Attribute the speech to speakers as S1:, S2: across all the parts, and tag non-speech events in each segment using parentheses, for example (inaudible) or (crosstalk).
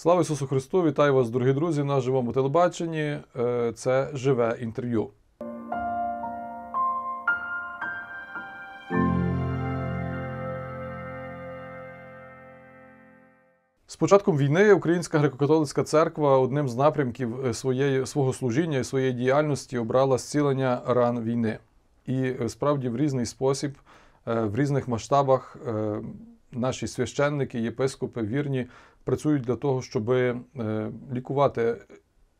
S1: Слава Ісусу Христу! Вітаю вас, дорогі друзі, на живому телебаченні. Е, це живе інтерв'ю. З початком війни Українська греко-католицька церква одним з напрямків е, своєї, свого служіння і своєї діяльності обрала зцілення ран війни. І е, справді в різний спосіб, в різних масштабах наші священники, єпископи, вірні працюють для того, щоб е, лікувати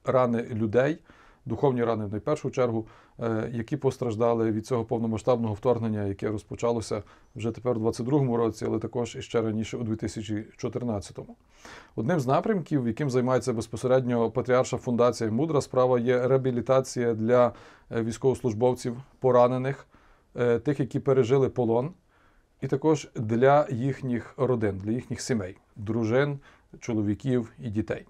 S1: рани людей, духовні рани в найпершу чергу, е, які постраждали від цього повномасштабного вторгнення, яке розпочалося вже тепер у 2022 році, але також і ще раніше у 2014-му. Одним з напрямків, яким займається безпосередньо Патріарша фундація Мудра справа, є реабілітація для е, військовослужбовців, поранених, тих, які пережили полон. І також для їхніх родин, для їхніх сімей, дружин, чоловіків і дітей.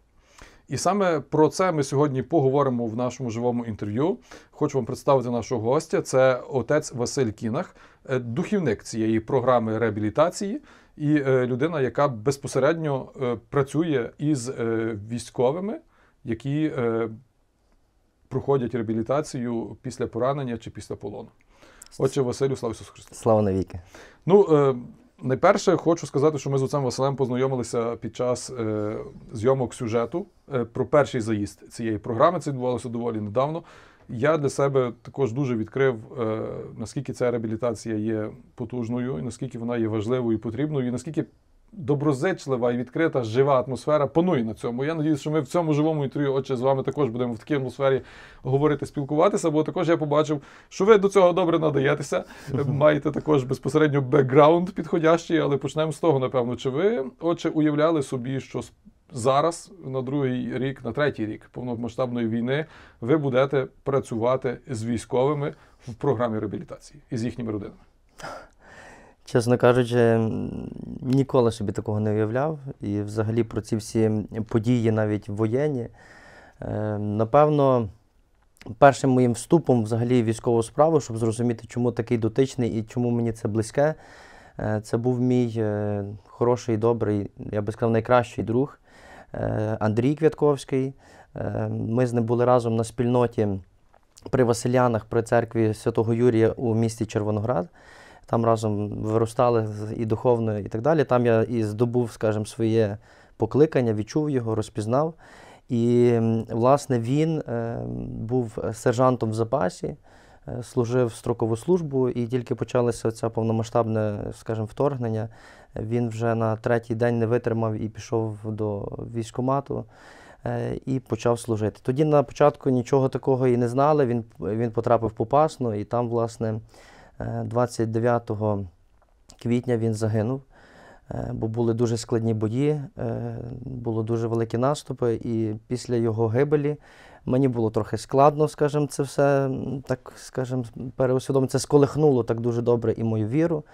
S1: І саме про це ми сьогодні поговоримо в нашому живому інтерв'ю. Хочу вам представити нашого гостя. Це отець Василь Кінах, е, духівник цієї програми реабілітації і е, людина, яка безпосередньо е, працює із військовими, які проходять реабілітацію після поранення чи після полону. Отче Василю, слава Ісусу
S2: Христу! Слава навіки!
S1: Ну, Найперше, хочу сказати, що ми з оцем Василем познайомилися під час е, зйомок сюжету е, про перший заїзд цієї програми. Це відбувалося доволі недавно. Я для себе також дуже відкрив, е, наскільки ця реабілітація є потужною, і наскільки вона є важливою і потрібною, і наскільки доброзичлива і відкрита жива атмосфера панує на цьому. Я надіюсь, що ми в цьому живому інтерв'ю, отже, з вами також будемо в такій атмосфері говорити, спілкуватися. Бо також я побачив, що ви до цього добре надаєтеся. (laughs) Маєте також безпосередньо бекграунд підходящий, але почнемо з того, напевно. Чи ви, отже, уявляли собі, що зараз, на другий рік, на третій рік повномасштабної війни, ви будете працювати з військовими в програмі реабілітації і з їхніми родинами? (laughs)
S2: Чесно кажучи, ніколи собі такого не уявляв. І взагалі про ці всі події, навіть воєнні. Е, напевно, першим моїм вступом взагалі військову справу, щоб зрозуміти, чому такий дотичний і чому мені це близьке, е, це був мій е, хороший, добрий, я би сказав, найкращий друг Андрій Квятковський. Ми з ним були разом на спільноті при Василянах, при церкві Святого Юрія у місті Червоноград там разом виростали і духовно, і так далі. Там я і здобув, скажімо, своє покликання, відчув його, розпізнав. І, власне, він е, був сержантом в запасі, е, служив строкову службу, і тільки почалося це повномасштабне, скажімо, вторгнення. Він вже на третій день не витримав і пішов до військкомату. Е, і почав служити. Тоді на початку нічого такого і не знали. Він він потрапив в Попасну, і там, власне, 29 е, квітня він загинув, е, бо були дуже складні бої, е, були дуже великі наступи, і після його гибелі мені було трохи складно, скажімо, це все так, скажімо, переусвідомити. Це сколихнуло так дуже добре і мою віру.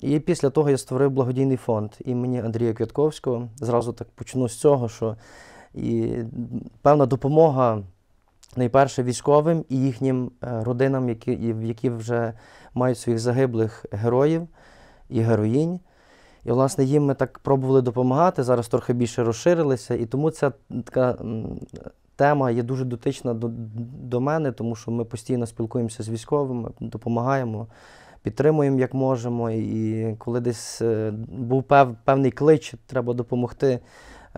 S2: І після того я створив благодійний фонд імені Андрія Квітковського Зразу так почну з цього, що і певна допомога найперше військовим і їхнім е, родинам, які які вже мають своїх загиблих героїв і героїнь. І, власне, їм ми так пробували допомагати, зараз трохи більше розширилися. І тому ця така тема є дуже дотична до, до мене, тому що ми постійно спілкуємося з військовими, допомагаємо. Підтримуємо, як можемо, і коли десь е, був пев, певний клич, треба допомогти.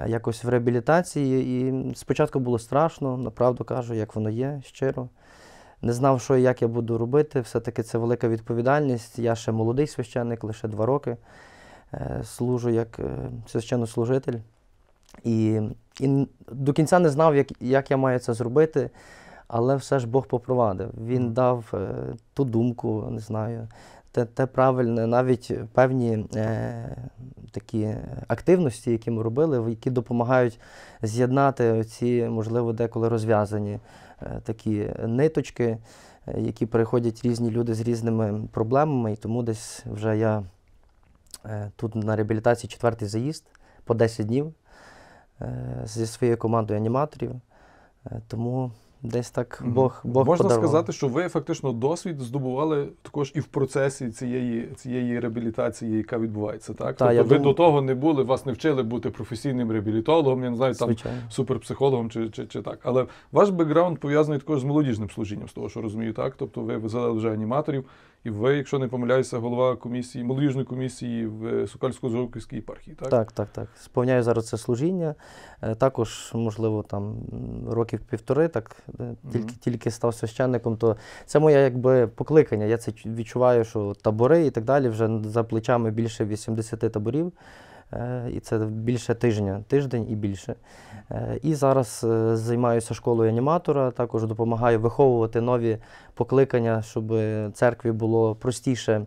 S2: Е, якось в реабілітації. І спочатку було страшно, направду кажу, як воно є, щиро. Не знав, що і як я буду робити. Все-таки це велика відповідальність. Я ще молодий священник, лише два роки е, служу як е, священнослужитель. І і до кінця не знав, як, як я маю це зробити. Але все ж Бог попровадив. Він дав ту думку, не знаю, те, те правильне, навіть певні е, такі активності, які ми робили, які допомагають з'єднати ці, можливо, деколи розв'язані е, такі ниточки, е, які переходять різні люди з різними проблемами. І тому десь вже я е, тут на реабілітації четвертий заїзд по 10 днів е, зі своєю командою аніматорів. Е, тому десь так Бог Бог Можна подарував. сказати,
S1: що ви фактично досвід здобували також і в процесі цієї цієї реабілітації, яка відбувається, так? Та, тобто я ви думаю... до того не були, вас не вчили бути професійним реабілітологом, я не знаю, там суперпсихологом чи, чи чи, так. Але ваш бекграунд пов'язаний також з молодіжним служінням, з того, що розумію, так? Тобто ви везли вже аніматорів. І ви, якщо не помиляюся, голова комісії, молодіжної комісії в е, сокальсько жовківській єпархії, так? Так, так, так.
S2: Сповняю зараз це служіння. Е, також, можливо, там років півтори, так е, тільки mm -hmm. тільки став священником, то це моє якби покликання. Я це відчуваю, що табори і так далі. Вже за плечами більше 80 таборів. Е, і це більше тижня, тиждень і більше. Е, і зараз е, займаюся школою аніматора, також допомагаю виховувати нові покликання, щоб церкві було простіше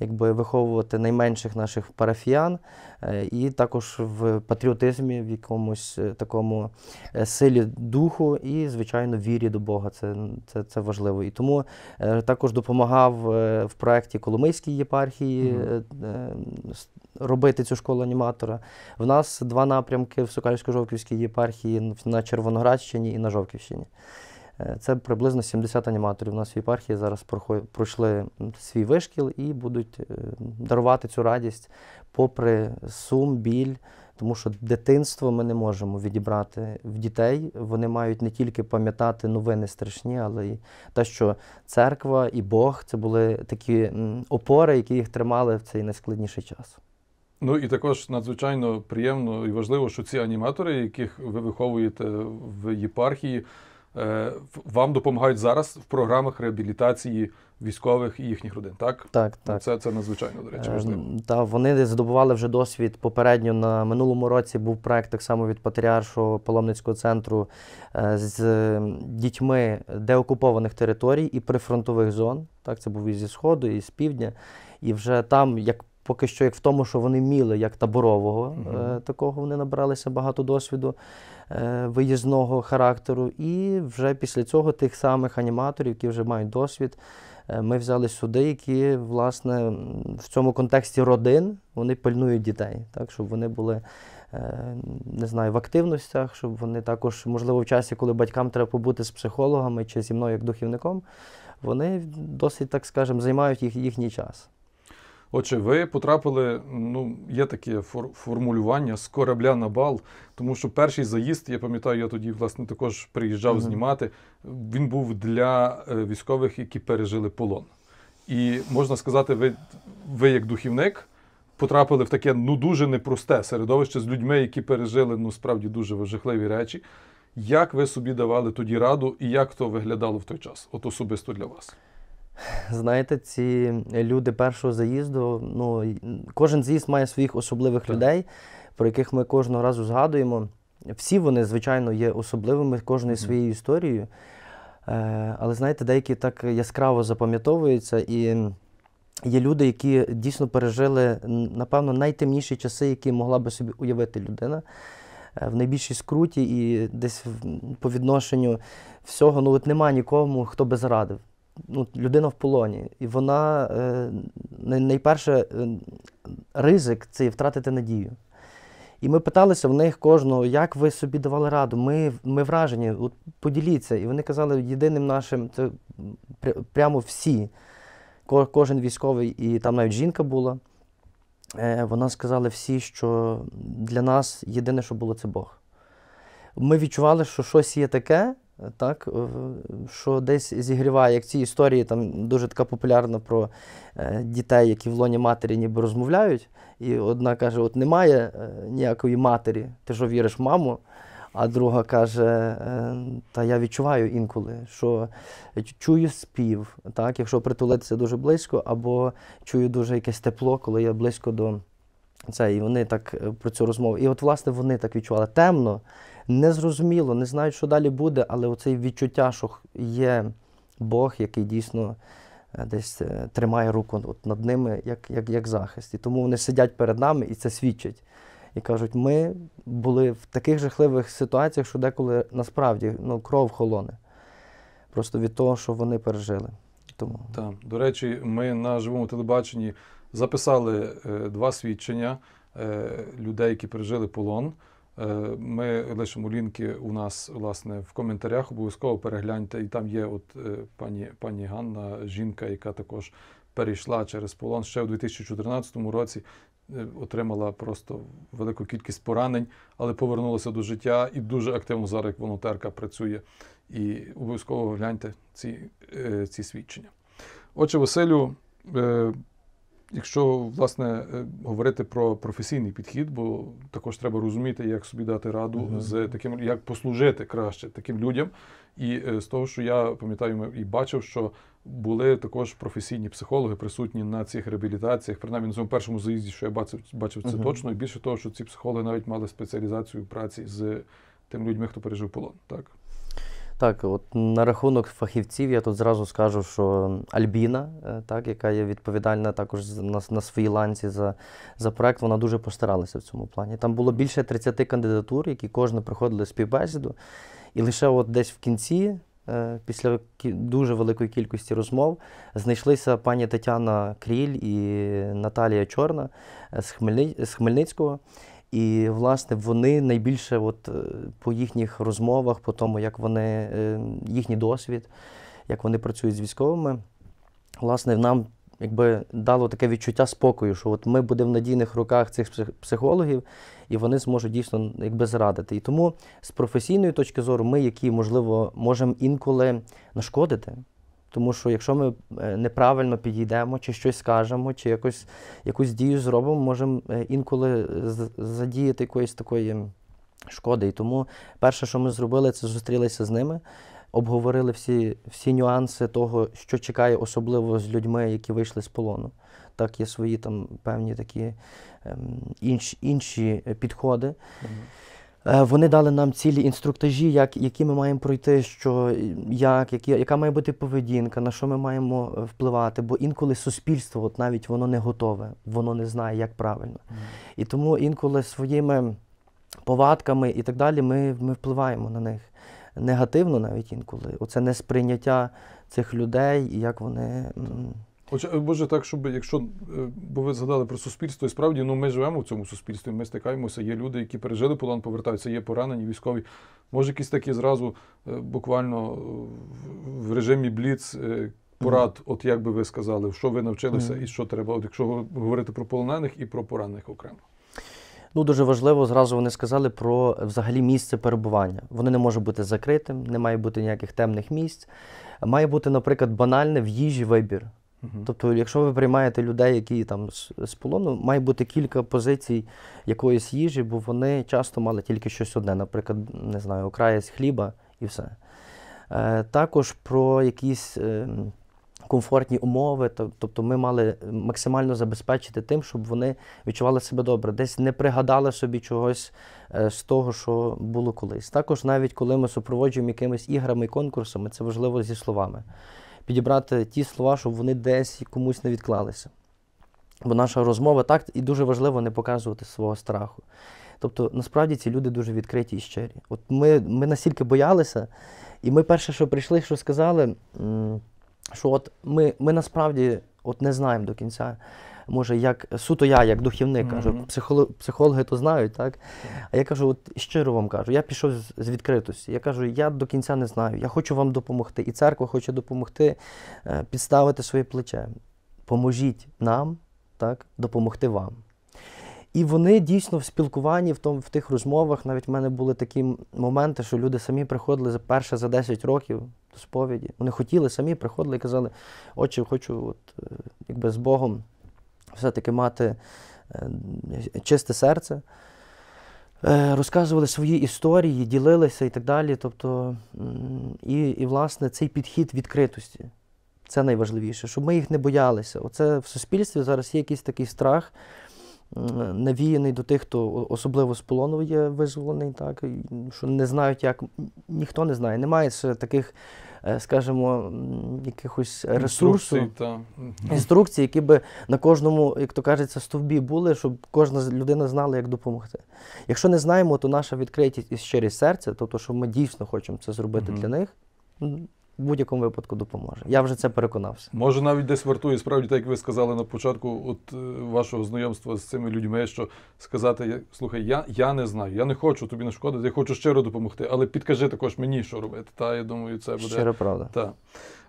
S2: якби виховувати найменших наших парафіян, е, і також в патріотизмі, в якомусь е, такому е, силі духу, і, звичайно, вірі до Бога. Це це, це важливо. І тому також допомагав в проєкті Коломийській єпархії mm робити цю школу аніматора. В нас два напрямки в Сокальсько-Жовківській єпархії на Червоноградщині і на Жовківщині. Е, це приблизно 70 аніматорів. У нас в єпархії зараз пройшли свій вишкіл і будуть е, дарувати цю радість попри сум, біль, тому що дитинство ми не можемо відібрати в дітей. Вони мають не тільки пам'ятати новини страшні, але й те, що церква і Бог це були такі опори, які їх тримали в цей найскладніший час.
S1: Ну і також надзвичайно приємно і важливо, що ці аніматори, яких ви виховуєте в єпархії. Е, вам допомагають зараз в програмах реабілітації військових і їхніх родин. Так, так, ну, так. це це надзвичайно
S2: до речі. Е, важливо. та вони здобували вже досвід попередньо на минулому році. Був проект так само від патріаршого паломницького центру е, з дітьми деокупованих територій і прифронтових зон. Так, це був і зі сходу, і з півдня, і вже там як поки що як в тому, що вони міли, як таборового, угу. такого вони набралися багато досвіду е, виїзного характеру. І вже після цього тих самих аніматорів, які вже мають досвід. Е, ми взяли сюди, які власне в цьому контексті родин вони пильнують дітей, так щоб вони були не знаю в активностях, щоб вони також, можливо, в часі, коли батькам треба побути з психологами чи зі мною як духівником, вони досить так скажемо займають їх їхній час.
S1: Отже, ви потрапили, ну, є таке формулювання з корабля на бал, тому що перший заїзд, я пам'ятаю, я тоді власне також приїжджав mm знімати. Він був для е, військових, які пережили полон. І можна сказати, ви, ви як духівник. Потрапили в таке ну дуже непросте середовище з людьми, які пережили ну справді дуже жахливі речі. Як ви собі давали тоді раду, і як то виглядало в той час? От особисто для вас?
S2: Знаєте, ці люди першого заїзду, ну, кожен з'їзд має своїх особливих так. людей, про яких ми кожного разу згадуємо. Всі вони, звичайно, є особливими кожною mm -hmm. своєю історією. Е, але знаєте, деякі так яскраво запам'ятовуються, і є люди, які дійсно пережили, напевно, найтемніші часи, які могла би собі уявити людина. Е, в найбільшій скруті і десь по відношенню всього, ну от нема нікому, хто би зарадив ну, людина в полоні, і вона е, найперше е, ризик це втратити надію. І ми питалися в них кожного, як ви собі давали раду. Ми ми вражені, от поділіться. І вони казали, єдиним нашим це прямо всі, кожен військовий, і там навіть жінка була. Е, вона сказала всі, що для нас єдине, що було, це Бог. Ми відчували, що щось є таке, так, е, що десь зігріває, як ці історії, там дуже така популярна про е, дітей, які в лоні матері ніби розмовляють. І одна каже: От немає е, ніякої матері, ти що віриш в маму? А друга каже, та я відчуваю інколи, що чую спів, так, якщо притулитися дуже близько, або чую дуже якесь тепло, коли я близько до це. І вони так про цю розмову. І от, власне, вони так відчували темно незрозуміло, не знають, що далі буде, але оце відчуття, що є Бог, який дійсно е, десь е, тримає руку от над ними, як, як, як захист. І тому вони сидять перед нами і це свідчить. І кажуть, ми були в таких жахливих ситуаціях, що деколи насправді ну, кров холоне. Просто від того, що вони пережили. Тому так.
S1: До речі, ми на живому телебаченні записали е, два свідчення людей, які пережили полон. Е, ми лишимо лінки у нас власне в коментарях. Обов'язково перегляньте. І там є от е, пані пані Ганна, жінка, яка також перейшла через полон ще у 2014 році. Е, отримала просто велику кількість поранень, але повернулася до життя і дуже активно зараз як волонтерка працює. І обов'язково гляньте ці, ці свідчення. Отже, Василю. Якщо власне е, говорити про професійний підхід, бо також треба розуміти, як собі дати раду mm-hmm. з таким, як послужити краще таким людям. І е, з того, що я пам'ятаю, і бачив, що були також професійні психологи присутні на цих реабілітаціях, принаймні на цьому першому заїзді, що я бачив, бачив це mm-hmm. точно. І більше того, що ці психологи навіть мали спеціалізацію праці з тими людьми, хто пережив полон.
S2: Так. Так, от на рахунок фахівців я тут зразу скажу, що Альбіна, е, так, яка є відповідальна також на на своїй ланці за за проект, вона дуже постаралася в цьому плані. Там було більше 30 кандидатур, які кожна приходили співбесіду. І лише от десь в кінці, е, після дуже великої кількості розмов, знайшлися пані Тетяна Кріль і Наталія Чорна е, з Хмельницького. І, власне, вони найбільше, от е, по їхніх розмовах, по тому, як вони, е, їхній досвід, як вони працюють з військовими, власне, нам якби дало таке відчуття спокою, що от ми будемо в надійних руках цих психологів, і вони зможуть дійсно якби зрадити. І тому з професійної точки зору, ми, які можливо, можемо інколи нашкодити. Тому що якщо ми е, неправильно підійдемо, чи щось скажемо, чи якось якусь дію зробимо, можемо е, інколи е, задіяти якоїсь такої шкоди. І тому перше, що ми зробили, це зустрілися з ними, обговорили всі всі нюанси того, що чекає, особливо з людьми, які вийшли з полону. Так, є свої там певні такі ем, інші, інші підходи. Mm -hmm. Е, вони дали нам цілі інструктажі, як, які ми маємо пройти, що як, які, яка має бути поведінка, на що ми маємо е, впливати. Бо інколи суспільство, от навіть воно не готове, воно не знає, як правильно. Mm. І тому інколи своїми повадками і так далі ми, ми впливаємо на них негативно навіть інколи. Оце несприйняття цих людей і як вони.
S1: Хоча е, може так, щоб якщо е, бо ви згадали про суспільство, і справді ну ми живемо в цьому суспільстві, ми стикаємося. Є люди, які пережили полон, повертаються, є поранені, військові. Може, якісь такі зразу е, буквально в режимі бліц порад, от як би ви сказали, що ви навчилися і що треба, от якщо говорити про полонених і про поранених окремо.
S2: Ну, дуже важливо, зразу вони сказали про взагалі місце перебування. Воно не може бути закритим, не має бути ніяких темних місць. Має бути, наприклад, банальне в їжі вибір. Угу. Тобто, якщо ви приймаєте людей, які там з, з полону, має бути кілька позицій якоїсь їжі, бо вони часто мали тільки щось одне, наприклад, не знаю, окраєць хліба і все. Е, Також про якісь. Е, Комфортні умови, тобто ми мали максимально забезпечити тим, щоб вони відчували себе добре, десь не пригадали собі чогось е, з того, що було колись. Також навіть коли ми супроводжуємо якимись іграми і конкурсами, це важливо зі словами підібрати ті слова, щоб вони десь комусь не відклалися. Бо наша розмова так, і дуже важливо не показувати свого страху. Тобто, насправді ці люди дуже відкриті і щирі. От ми ми настільки боялися, і ми перше, що прийшли, що сказали, що от ми ми насправді от не знаємо до кінця може, як суто я, як духівник mm -hmm. кажу, психоло, психологи то знають, так? А я кажу, от щиро вам кажу, я пішов з, з відкритості. Я кажу, я до кінця не знаю, я хочу вам допомогти. І церква хоче допомогти е, підставити своє плече. Поможіть нам, так, допомогти вам. І вони дійсно в спілкуванні в тому в тих розмовах навіть в мене були такі моменти, що люди самі приходили за перше за 10 років до сповіді. Вони хотіли самі приходили і казали, отче, хочу, от е, якби з Богом все-таки мати е, чисте серце. Е, розказували свої історії, ділилися і так далі. Тобто, і, і власне, цей підхід відкритості це найважливіше, щоб ми їх не боялися. Оце в суспільстві зараз є якийсь такий страх, навіяний до тих, хто особливо з полону є визволений, так що не знають, як ніхто не знає. Немає ще таких Е, скажімо, якихось ресурсу інструкцій, інструкцій, які би на кожному, як то кажеться, стовбі були, щоб кожна людина знала, як допомогти. Якщо не знаємо, то наша відкритість і щирість серця, тобто, що ми дійсно хочемо це зробити угу. для них в будь-якому випадку допоможе. Я вже це переконався. Може,
S1: навіть десь вартує справді, так як ви сказали на початку, от е, вашого знайомства з цими людьми, що сказати: слухай, я я не знаю, я не хочу тобі нашкодити, я хочу щиро допомогти, але підкажи також мені, що робити. Та я думаю, це буде щиро правда. Та.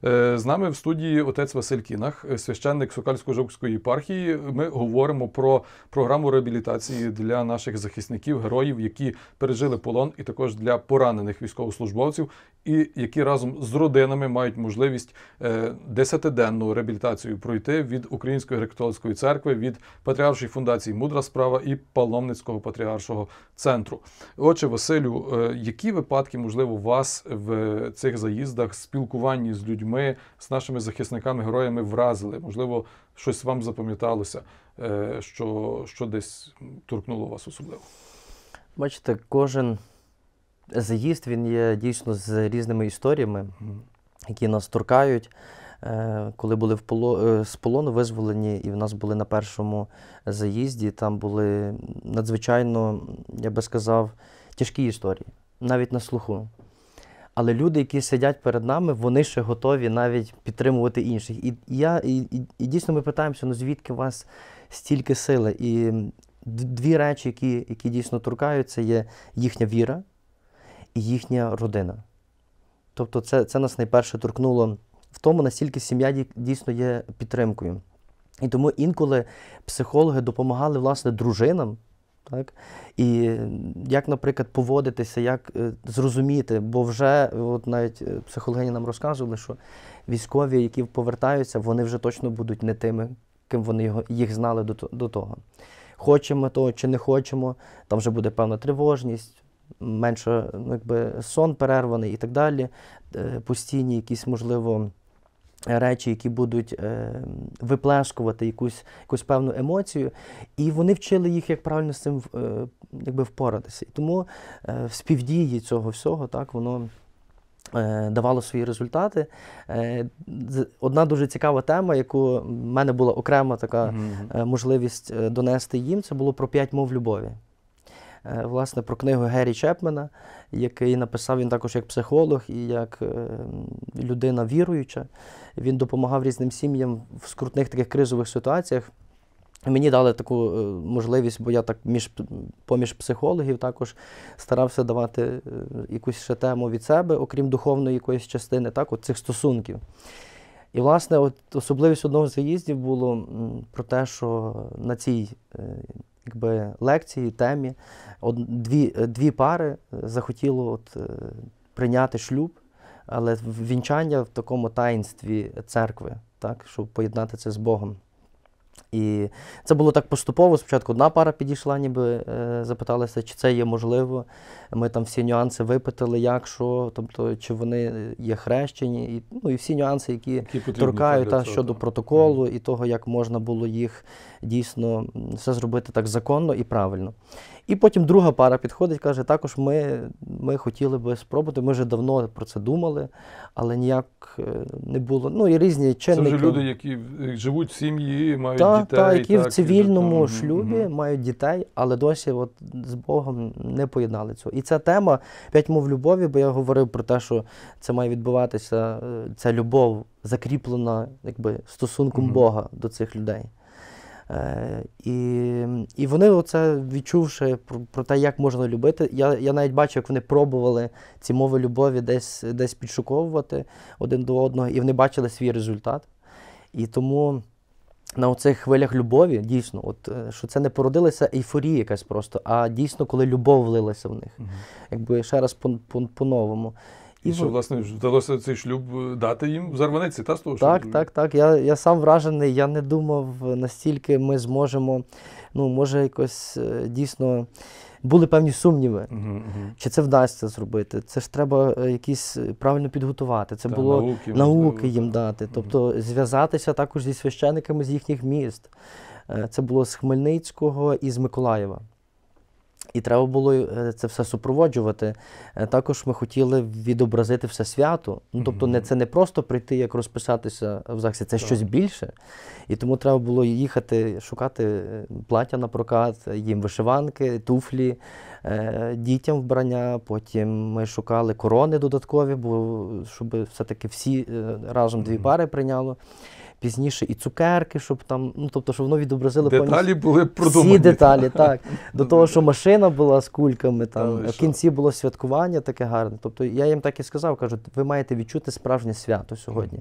S1: Е, з нами в студії отець Василь Кінах, е, священник сокальсько жовської єпархії. Ми говоримо про програму реабілітації для наших захисників, героїв, які пережили полон, і також для поранених військовослужбовців, і які разом з родинами мають можливість е, десятиденну реабілітацію пройти від Української греко-католицької церкви, від патріаршої фундації Мудра справа і паломницького патріаршого центру. Отже, Василю, які випадки можливо вас в цих заїздах спілкуванні з людьми? ми з нашими захисниками, героями вразили. Можливо, щось вам запам'яталося, е, що, що десь торкнуло вас особливо.
S2: Бачите, кожен заїзд він є дійсно з різними історіями, які нас торкають. Е, коли були в поло... Е, з полону визволені, і в нас були на першому заїзді, там були надзвичайно, я би сказав, тяжкі історії, навіть на слуху але люди, які сидять перед нами, вони ще готові навіть підтримувати інших. І я і, і, і дійсно ми питаємося, ну звідки у вас стільки сили? І дві речі, які які дійсно торкаються, є їхня віра і їхня родина. Тобто, це, це нас найперше торкнуло в тому, наскільки сім'я дійсно є підтримкою. І тому інколи психологи допомагали власне дружинам. Так? І як, наприклад, поводитися, як е, зрозуміти, бо вже от навіть е, психологині нам розказували, що військові, які повертаються, вони вже точно будуть не тими, ким вони його, їх знали до до того. Хочемо того чи не хочемо, там вже буде певна тривожність, менше ну, якби, сон перерваний і так далі, е, постійні якісь, можливо, речі, які будуть е, виплескувати якусь якусь певну емоцію, і вони вчили їх, як правильно з цим е, якби впоратися. І тому е, в співдії цього всього так воно. Давало свої результати. Одна дуже цікава тема, яку в мене була окрема така можливість донести їм, це було про п'ять мов любові. Е, власне, про книгу Геррі Чепмена, який написав він також як психолог і як е, людина віруюча. Він допомагав різним сім'ям в скрутних таких кризових ситуаціях. Мені дали таку е, можливість, бо я так між поміж психологів також старався давати якусь ще тему від себе, окрім духовної якоїсь частини, так, от цих стосунків. І, власне, от особливість одного з заїздів було про те, що на цій якби, лекції, темі. Од, дві е, дві пари е, захотіло от, е, прийняти шлюб, але вінчання в такому таїнстві церкви, так, щоб поєднати це з Богом. І це було так поступово. Спочатку одна пара підійшла, ніби е, запиталася, чи це є можливо. Ми там всі нюанси випитали, як що, тобто, чи вони є хрещені, і ну і всі нюанси, які, які торкають та, щодо протоколу і того, як можна було їх дійсно все зробити так законно і правильно. І потім друга пара підходить, каже, також ми ми хотіли би спробувати. Ми вже давно про це думали, але ніяк е, не було. Ну і різні чинники. Це вже люди,
S1: які е, живуть в сім'ї, мають та, дітей. Та, які так, в
S2: цивільному і... шлюбі mm мають дітей, але досі от з Богом не поєднали цього. І ця тема п'ять мов любові, бо я говорив про те, що це має відбуватися е, ця любов закріплена, якби стосунком mm Бога до цих людей. Е, і і вони оце відчувши про, про те, як можна любити. Я я навіть бачу, як вони пробували ці мови любові десь десь підшуковувати один до одного, і вони бачили свій результат. І тому на оцих хвилях любові, дійсно, от е, що це не породилася ейфорія якась просто, а дійсно, коли любов влилася в них, mm якби ще раз по-новому. -по -по і, і що,
S1: власне, вдалося цей шлюб е, дати їм зарванець та з того Так, так,
S2: так. Я я сам вражений, я не думав, настільки ми зможемо, ну, може, якось е, дійсно. Були певні сумніви, угу, угу. чи це вдасться зробити. Це ж треба е, якісь правильно підготувати. Це Та, було науки, науки їм дати, тобто угу. зв'язатися також зі священниками з їхніх міст. Це було з Хмельницького і з Миколаєва. І треба було е, це все супроводжувати. Е, також ми хотіли відобразити все свято. Ну тобто, не це не просто прийти, як розписатися в ЗАГСі, це так. щось більше. І тому треба було їхати, шукати е, плаття на прокат, їм вишиванки, туфлі, дітям вбрання. Потім ми шукали корони додаткові, бо щоб все-таки всі разом дві пари прийняло пізніше і цукерки, щоб там, ну тобто, що воно відобразили Деталі були продумані. Всі деталі, так. (laughs) До того, що машина була з кульками, там в кінці було святкування таке гарне. Тобто я їм так і сказав, кажу, ви маєте відчути справжнє свято сьогодні.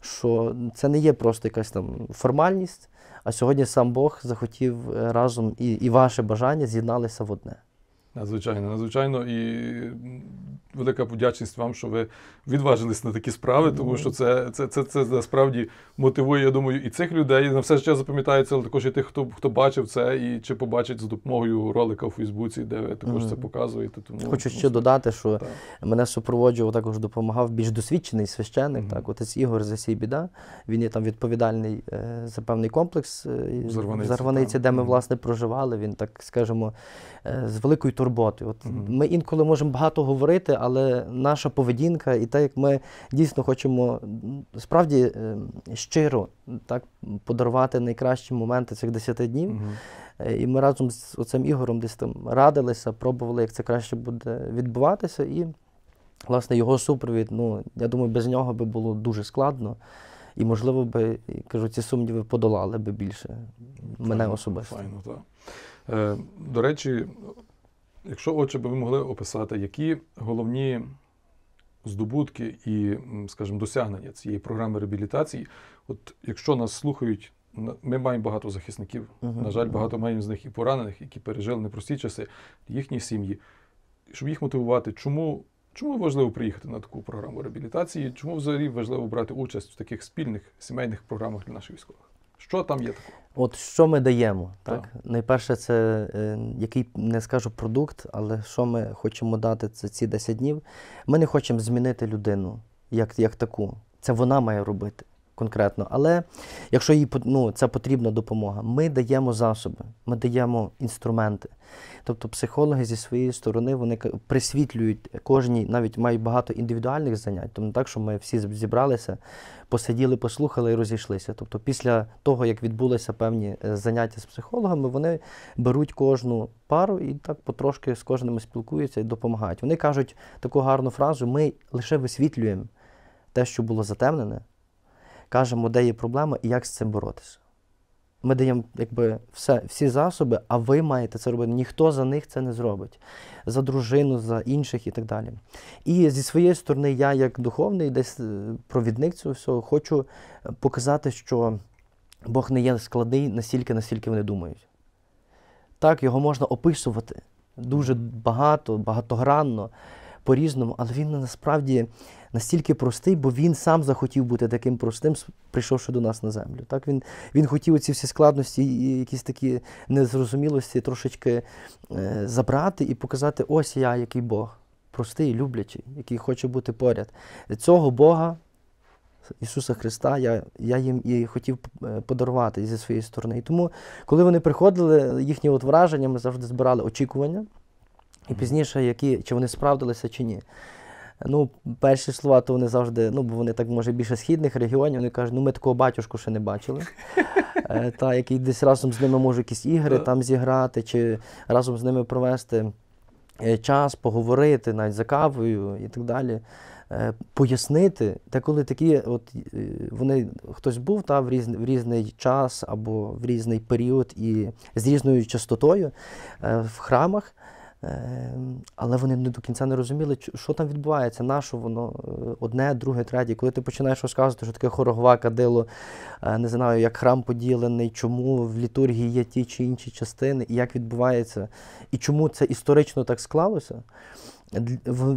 S2: Що це не є просто якась там формальність, а сьогодні сам Бог захотів е, разом і, і ваше бажання з'єдналися в одне.
S1: Надзвичайно, надзвичайно і велика подячність вам, що ви відважились на такі справи, тому ну. що це це, це, це насправді мотивує, я думаю, і цих людей. На все життя запам'ятається, але також і тих, хто хто бачив це, і чи побачить за допомогою ролика у Фейсбуці, де ви також це показуєте. Тому Хочу ще додати, що так.
S2: мене супроводжував, також допомагав більш досвідчений священник, mm -hmm. так, отець Ігор Засій Біда. Він є там відповідальний е, за певний комплекс в е, Зарваниці, Зарваниці де ми, власне, проживали. Він, так скажемо, е, з великою турботи. От угу. Ми інколи можемо багато говорити, але наша поведінка і те, як ми дійсно хочемо справді ем, щиро так подарувати найкращі моменти цих 10 днів. Угу. І ми разом з оцим Ігорем десь там радилися, пробували, як це краще буде відбуватися. І, власне, його супровід, ну, я думаю, без нього би було дуже складно. І, можливо, би, кажу, ці сумніви подолали би більше мене особисто. Файно,
S1: так. Е, До речі, Якщо, отже, би ви могли описати, які головні здобутки і, скажімо, досягнення цієї програми реабілітації, от якщо нас слухають, ми маємо багато захисників. Uh-huh. На жаль, багато маємо з них і поранених, які пережили непрості часи, їхні сім'ї, щоб їх мотивувати, чому. Чому важливо приїхати на таку програму реабілітації? Чому взагалі важливо брати участь в таких спільних сімейних програмах для наших військових? Що там є такого?
S2: От що ми даємо, так? так. Найперше, це е, який не скажу продукт, але що ми хочемо дати це ці 10 днів. Ми не хочемо змінити людину як як таку. Це вона має робити конкретно. Але якщо їй ну, це потрібна допомога, ми даємо засоби, ми даємо інструменти. Тобто психологи зі своєї сторони вони присвітлюють кожній, навіть мають багато індивідуальних занять, Тобто не так, що ми всі зібралися, посиділи, послухали і розійшлися. Тобто, після того, як відбулися певні е, заняття з психологами, вони беруть кожну пару і так потрошки з кожним спілкуються і допомагають. Вони кажуть таку гарну фразу: ми лише висвітлюємо те, що було затемнене кажемо, де є проблема і як з цим боротися. Ми даємо якби все, всі засоби, а ви маєте це робити. Ніхто за них це не зробить, за дружину, за інших і так далі. І зі своєї сторони, я, як духовний, десь е, провідник цього всього, хочу е, показати, що Бог не є складний настільки, наскільки вони думають. Так, його можна описувати дуже багато, багатогранно по-різному, але він насправді настільки простий, бо він сам захотів бути таким простим, прийшовши до нас на землю. Так Він він хотів ці всі складності, і якісь такі незрозумілості трошечки е, забрати і показати, ось я, який Бог, простий, люблячий, який хоче бути поряд. Цього Бога. Ісуса Христа, я я їм і хотів е, подарувати зі своєї сторони. І тому, коли вони приходили, їхні от враження ми завжди збирали очікування і пізніше, які чи вони справдилися, чи ні. Ну, перші слова, то вони завжди, ну, бо вони так може більше східних регіонів, вони кажуть, ну ми такого батюшку ще не бачили. Е, та який десь разом з ними може якісь ігри е. там зіграти, чи разом з ними провести е, час, поговорити навіть за кавою і так далі. Пояснити, та коли такі, от вони хтось був та, в різний, в різний час або в різний період і з різною частотою в храмах. Ем, але вони не до кінця не розуміли, що там відбувається, на що воно е, одне, друге, третє. Коли ти починаєш розказувати, що таке хорогва, кадило, е, не знаю, як храм поділений, чому в літургії є ті чи інші частини, і як відбувається, і чому це історично так склалося,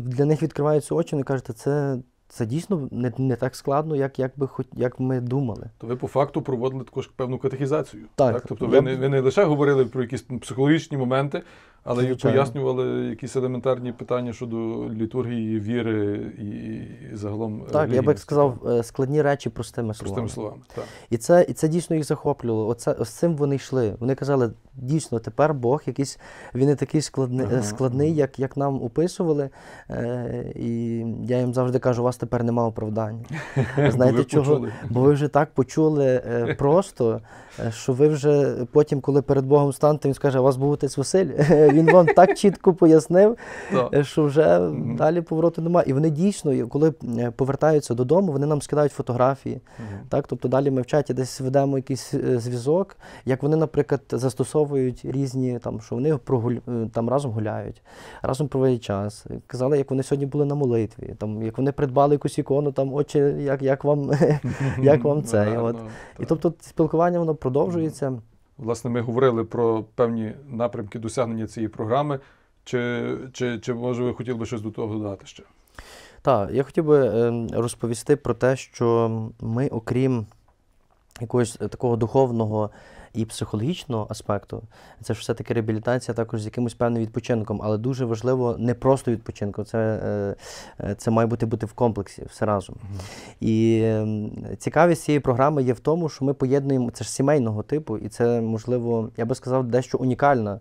S2: для них відкриваються очі, вони кажуть, це. Це дійсно не не так складно, як як би хоч як ми думали. То ви
S1: по факту проводили також певну катехізацію. Так, так? тобто, ви я... не ви не лише говорили про якісь психологічні моменти, але їй пояснювали якісь елементарні питання щодо літургії, віри і загалом. Е, так, релігії. я би
S2: сказав, е, складні речі простими словами. Простими словами, так. І це і це дійсно їх захоплювало. Оце ось цим вони йшли. Вони казали, дійсно, тепер Бог якийсь, він не такий складний, ага. складний, як як нам описували. Е, І я їм завжди кажу, у вас тепер нема оправдання. (laughs) Знаєте, чого? Бо ви вже так почули е, просто, що ви вже потім, коли перед Богом станете, він скаже, у вас був отець Василь. (laughs) Він вам так чітко пояснив, е, що вже далі повороту немає. І вони дійсно, коли е, повертаються додому, вони нам скидають фотографії. Так, Тобто далі ми в чаті десь ведемо якийсь е, зв'язок, як вони, наприклад, застосовують різні, там, що вони прогуль... там разом гуляють, разом проводять час. Казали, як вони сьогодні були на молитві, там, як вони придбали якусь ікону, там, очі, як як вам (laughs) як вам це. І тобто спілкування воно продовжується. Власне, ми
S1: говорили про певні напрямки досягнення цієї програми. Чи, чи, Чи може ви хотіли би щось до того додати ще?
S2: Так, я хотів би е, розповісти про те, що ми, окрім якогось такого духовного і психологічного аспекту. Це ж все-таки реабілітація також з якимось певним відпочинком, але дуже важливо не просто відпочинку, це е, це має бути бути в комплексі, все разом. Mm. І ем, цікавість цієї програми є в тому, що ми поєднуємо це ж сімейного типу, і це можливо, я би сказав, дещо унікальна.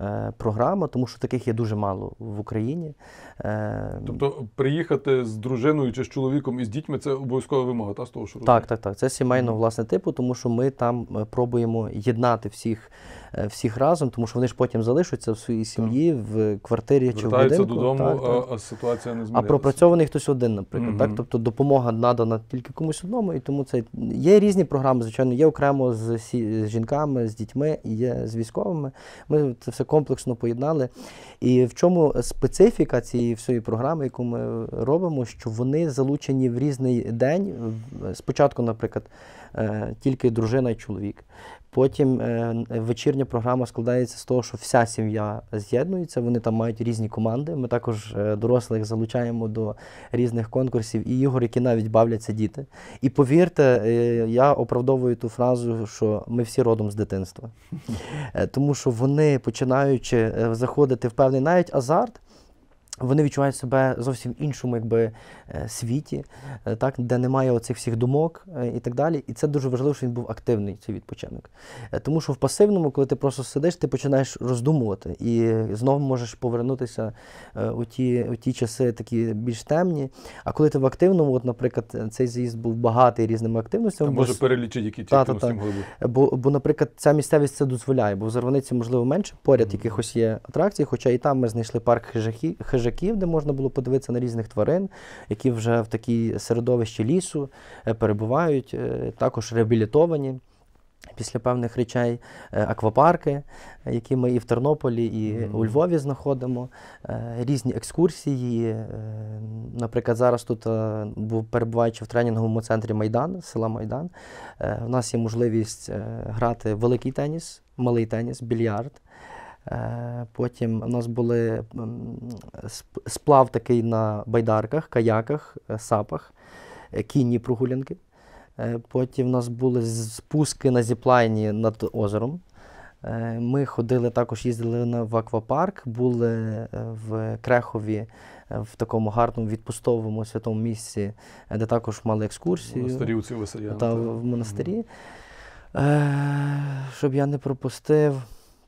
S2: Е, програма, тому що таких є дуже мало в Україні. Е,
S1: тобто приїхати з дружиною чи з чоловіком і з дітьми це обов'язкова вимога, та
S2: з того, що так, так, так. Це сімейно власне типу, тому що ми там е, пробуємо єднати всіх. Е, всіх разом, тому що вони ж потім залишаться в своїй сім'ї, в квартирі чи в будинку. додому, так, так. а ситуація не змінилася. А пропрацьований хтось один, наприклад. Угу. Так? Тобто допомога надана тільки комусь одному, і тому це є різні програми, звичайно, є окремо з, сі... з жінками, з дітьми, є з військовими. Ми це все комплексно поєднали. І в чому специфіка цієї всієї програми, яку ми робимо, що вони залучені в різний день. Спочатку, наприклад, е, тільки дружина і чоловік. Потім е, вечірня програма складається з того, що вся сім'я з'єднується. Вони там мають різні команди. Ми також е, дорослих залучаємо до різних конкурсів і ігор, які навіть бавляться діти. І повірте, е, я оправдовую ту фразу, що ми всі родом з дитинства, (laughs) тому що вони починаючи заходити в певний навіть азарт. Вони відчувають себе зовсім іншому якби, е, світі, е, так, де немає оцих всіх думок е, і так далі. І це дуже важливо, що він був активний, цей відпочинок. Тому що в пасивному, коли ти просто сидиш, ти починаєш роздумувати і знову можеш повернутися у ті у ті часи такі більш темні. А коли ти в активному, от, наприклад, цей з'їзд був багатий різними активностями. А може бо... перелічити, які ті активності могли бути. Бо, бо, наприклад, ця місцевість це дозволяє, бо в Зарваниці, можливо, менше поряд mm -hmm. якихось є атракцій, хоча і там ми знайшли парк хижаки хижаків, де можна було подивитися на різних тварин, які вже в такій середовищі лісу е, перебувають, е, також реабілітовані. Після певних речей е, аквапарки, які ми і в Тернополі, і mm -hmm. у Львові знаходимо, різні екскурсії. Наприклад, зараз тут, перебуваючи в тренінговому центрі Майдан, села Майдан, у нас є можливість грати великий теніс, малий теніс, більярд. Е, потім у нас були сплав такий на байдарках, каяках, е, сапах, е, кінні прогулянки. Потім у нас були спуски на зіплайні над озером. Ми ходили також, їздили в аквапарк, були в Крехові в такому гарному відпустовому святому місці, де також мали екскурсію. Монастирі у Та в монастирі. Mm Щоб я не пропустив.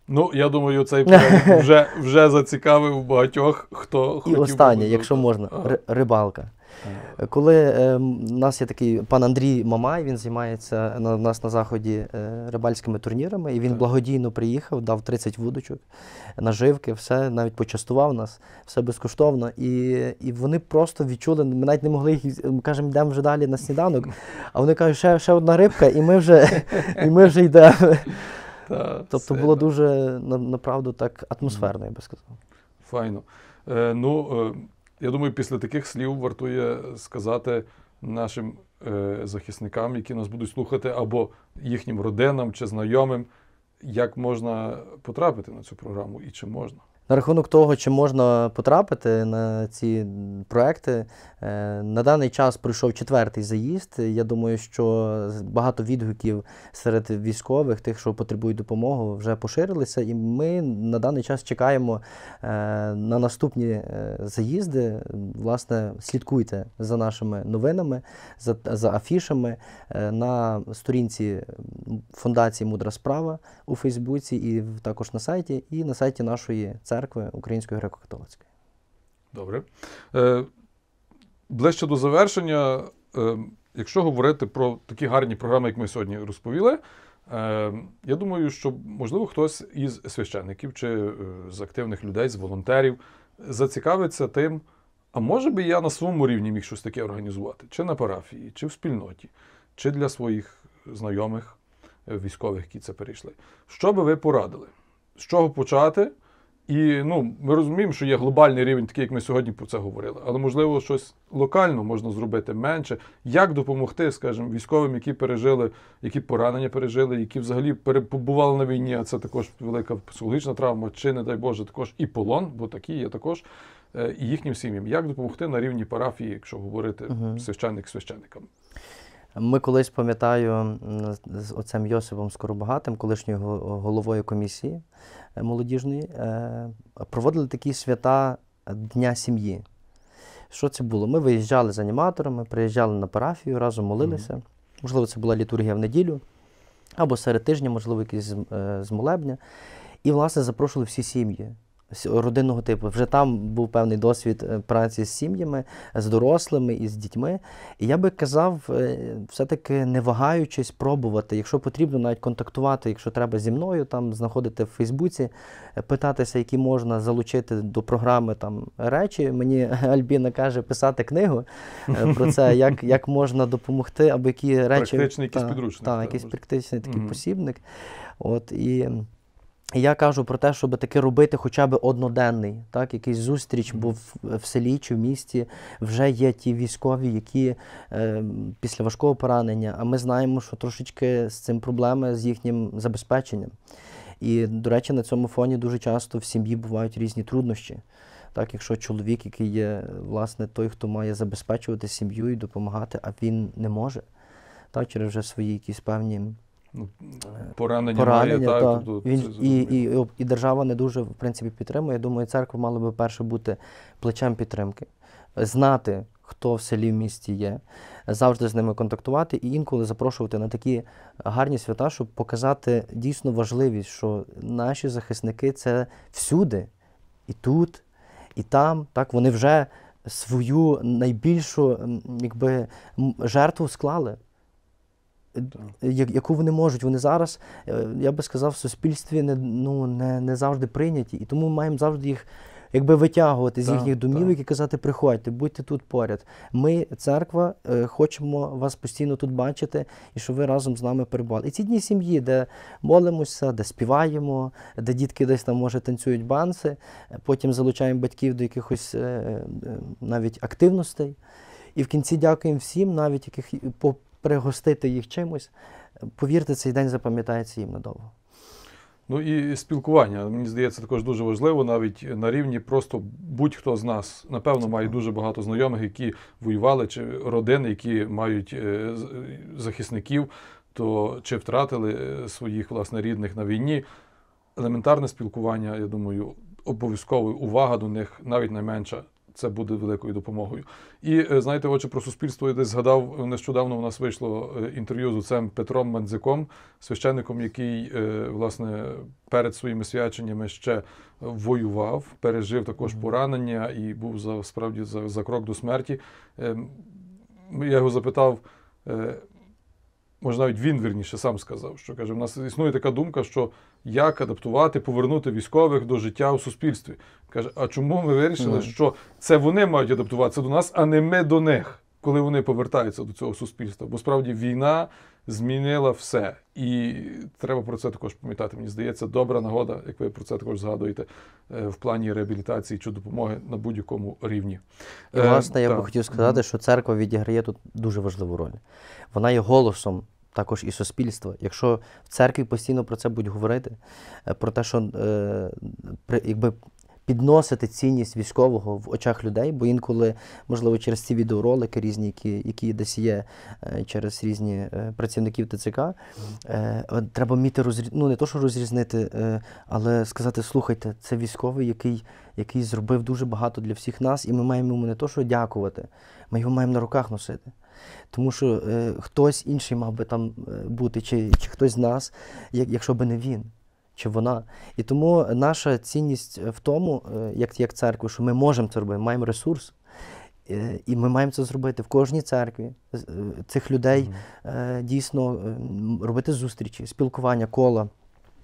S2: Ну, я
S1: думаю, цей (laughs) вже вже зацікавив багатьох, хто хотів. І останнє, якщо можна, ага.
S2: рибалка. Ага. Коли е, у нас є такий пан Андрій Мамай, він займається на у нас на заході е, рибальськими турнірами, і він так. благодійно приїхав, дав 30 вудочок, наживки, все навіть почастував нас, все безкоштовно. І і вони просто відчули, ми навіть не могли їх кажемо, йдемо вже далі на сніданок. А вони кажуть, ще ще одна рибка, і ми вже (laughs) і ми вже йдемо тобто було дуже направду так атмосферно, я би сказав.
S1: Файно. Е, ну, е, я думаю, після таких слів вартує сказати нашим е, захисникам, які нас будуть слухати, або їхнім родинам чи знайомим, як можна потрапити на цю програму і чи можна.
S2: На рахунок того, чи можна потрапити на ці проекти, е, на даний час пройшов четвертий заїзд. Я думаю, що багато відгуків серед військових, тих, що потребують допомоги, вже поширилися, і ми на даний час чекаємо е, на наступні е, заїзди. Власне, слідкуйте за нашими новинами, за, за афішами на сторінці фундації Мудра справа у Фейсбуці, і також на сайті, і на сайті нашої церкви церкви Української греко-католицької.
S1: Добре. Е, Ближче до завершення, е, якщо говорити про такі гарні програми, як ми сьогодні розповіли, е, я думаю, що, можливо, хтось із священників чи е, з активних людей, з волонтерів зацікавиться тим, а може би я на своєму рівні міг щось таке організувати, чи на парафії, чи в спільноті, чи для своїх знайомих е, військових, які це перейшли. Що би ви порадили? З чого почати? І ну, ми розуміємо, що є глобальний рівень, такий, як ми сьогодні про це говорили, але можливо щось локально можна зробити менше. Як допомогти, скажімо, військовим, які пережили, які поранення пережили, які взагалі перебували на війні, а це також велика психологічна травма, чи, не дай Боже, також і полон, бо такі є також, е, і їхнім сім'ям. Як допомогти на рівні парафії, якщо говорити угу. священник священникам?
S2: Ми колись пам'ятаю з оцем Йосипом Скоробагатим, колишньою головою комісії молодіжної, е, проводили такі свята Дня сім'ї. Що це було? Ми виїжджали з аніматорами, приїжджали на парафію, разом молилися. Можливо, це була літургія в неділю, або серед тижня, можливо, якісь е, з молебня. І, власне, запрошували всі сім'ї родинного типу. Вже там був певний досвід е, праці з сім'ями, з дорослими і з дітьми. І я би казав, е, все-таки не вагаючись, пробувати, якщо потрібно, навіть контактувати, якщо треба зі мною, там знаходити в Фейсбуці, е, питатися, які можна залучити до програми там речі. Мені (laughs) Альбіна каже писати книгу про це, (laughs) як як можна допомогти, або які речі. Практичний якийсь підручник. Так, якийсь практичний такий посібник. От і я кажу про те, щоб таке робити хоча б одноденний, так, якийсь зустріч, бо в, в селі чи в місті вже є ті військові, які е, після важкого поранення, а ми знаємо, що трошечки з цим проблеми з їхнім забезпеченням. І, до речі, на цьому фоні дуже часто в сім'ї бувають різні труднощі. Так, Якщо чоловік, який є власне, той, хто має забезпечувати сім'ю і допомагати, а він не може так, через вже свої якісь певні Ну, поранення, Поранення має, так, то, він, і, і і, держава не дуже в принципі підтримує. Я думаю, церква мала би перше бути плечем підтримки, знати, хто в селі в місті є, завжди з ними контактувати і інколи запрошувати на такі гарні свята, щоб показати дійсно важливість, що наші захисники це всюди, і тут, і там. Так вони вже свою найбільшу якби, жертву склали яку вони можуть. Вони зараз, е, я би сказав, в суспільстві не ну, не, не завжди прийняті. І тому ми маємо завжди їх якби витягувати з їхніх домівок і казати, приходьте, будьте тут поряд. Ми, церква, е, хочемо вас постійно тут бачити і щоб ви разом з нами перебували. І ці дні сім'ї, де молимося, де співаємо, де дітки десь там, може, танцюють банси, потім залучаємо батьків до якихось е, навіть активностей. І в кінці дякуємо всім, навіть яких пригостити їх чимось. Повірте, цей день запам'ятається їм надовго.
S1: Ну і спілкування, мені здається, також дуже важливо, навіть на рівні просто будь-хто з нас, напевно, має дуже багато знайомих, які воювали, чи родини, які мають е, захисників, то чи втратили е, своїх власне рідних на війні. Елементарне спілкування, я думаю, обов'язково увага до них навіть найменша це буде великою допомогою. І е, знаєте, отже, про суспільство я десь згадав е, нещодавно. У нас вийшло е, інтерв'ю з оцем Петром Мандзиком, священником, який власне перед своїми свяченнями ще воював, пережив також поранення і був за справді за, за крок до смерті. Ем, я його запитав може навіть він вірніше сам сказав, що каже, в нас існує така думка, що як адаптувати, повернути військових до життя у суспільстві. Каже, а чому ми вирішили, mm. що це вони мають адаптуватися до нас, а не ми до них, коли вони повертаються до цього суспільства? Бо справді війна змінила все. І треба про це також пам'ятати. Мені здається, добра нагода, як ви про це також згадуєте, е, в плані реабілітації чи допомоги на будь-якому
S2: рівні. І власне, е, я та. хотів сказати, що церква відіграє тут дуже важливу роль. Вона є голосом також і суспільство, Якщо в церкві постійно про це будуть говорити, е, про те, що е, при якби. Підносити цінність військового в очах людей, бо інколи, можливо, через ці відеоролики різні, які які десь є е, через різні працівників ТЦК, треба міти розріз... ну не то, що розрізнити, але сказати: слухайте, це військовий, який який зробив дуже багато для всіх нас, і ми маємо йому не то, що дякувати, ми його маємо на руках носити. Тому що е, хтось інший мав би там е, бути, чи чи хтось з нас, як, якщо би не він чи вона. І тому наша цінність в тому, е, як як церкви, що ми можемо це робити, маємо ресурс, е, і ми маємо це зробити в кожній церкві. Е, цих людей дійсно робити зустрічі, спілкування, кола,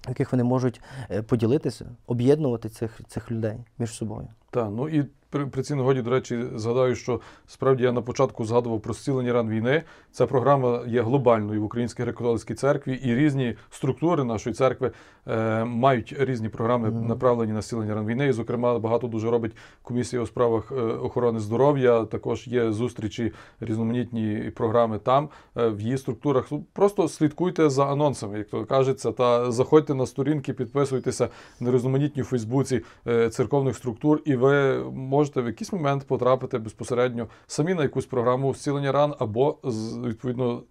S2: в яких вони можуть поділитися, об'єднувати цих, цих людей між собою.
S1: Так, ну і при, при цій нагоді, до речі, згадаю, що справді я на початку згадував про зцілення ран війни. Ця програма є глобальною в Українській греко-католицькій церкві, і різні структури нашої церкви е, мають різні програми, mm -hmm. направлені на зцілення ран війни. І, зокрема, багато дуже робить комісія у справах е, охорони здоров'я. Також є зустрічі, різноманітні програми там е, в її структурах. Ну, просто слідкуйте за анонсами, як то кажеться, та заходьте на сторінки, підписуйтеся на різноманітні у Фейсбуці е, церковних структур, і ви можете можете в якийсь момент потрапити безпосередньо самі на якусь програму зцілення ран, або відповідно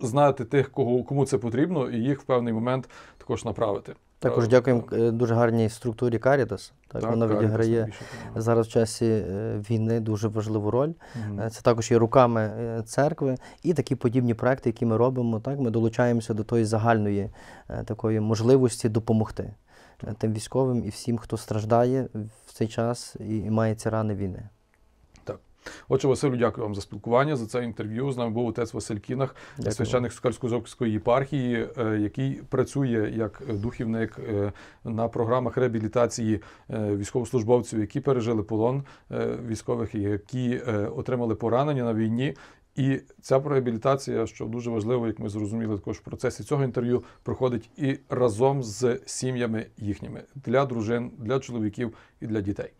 S1: знати тих, кого кому це потрібно, і їх в певний момент також направити.
S2: Також е, дякуємо е, дуже гарній структурі Карітас. Так, так вона відіграє зараз в часі е, війни дуже важливу роль. Угу. Це також є руками церкви і такі подібні проекти, які ми робимо. Так ми долучаємося до тої загальної такої можливості допомогти. Е, тим військовим і всім, хто страждає в цей час і, і має ці рани війни.
S1: Отже, Василю, дякую вам за спілкування за це інтерв'ю. З нами був отець Василь Кінах, дякую. священник Скальськозовської єпархії, е, який працює як духівник е, на програмах реабілітації військовослужбовців, які пережили полон військових, які отримали поранення на війні, і ця реабілітація, що дуже важливо, як ми зрозуміли, також в процесі цього інтерв'ю проходить і разом з сім'ями їхніми для дружин, для чоловіків і для дітей.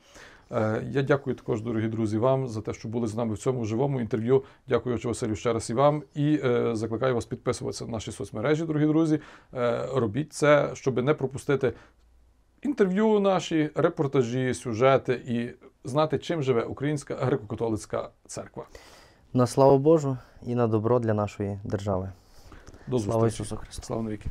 S1: Е, я дякую також, дорогі друзі, вам за те, що були з нами в цьому живому інтерв'ю. Дякую, Василю, ще раз і вам. І е, закликаю вас підписуватися на наші соцмережі, дорогі друзі. Е, робіть це, щоб не пропустити інтерв'ю, наші репортажі, сюжети і знати, чим живе Українська греко-католицька церква.
S2: На славу Божу і на добро для нашої держави. До зустрічі. Слава Ісусу Христу. Слава навіки.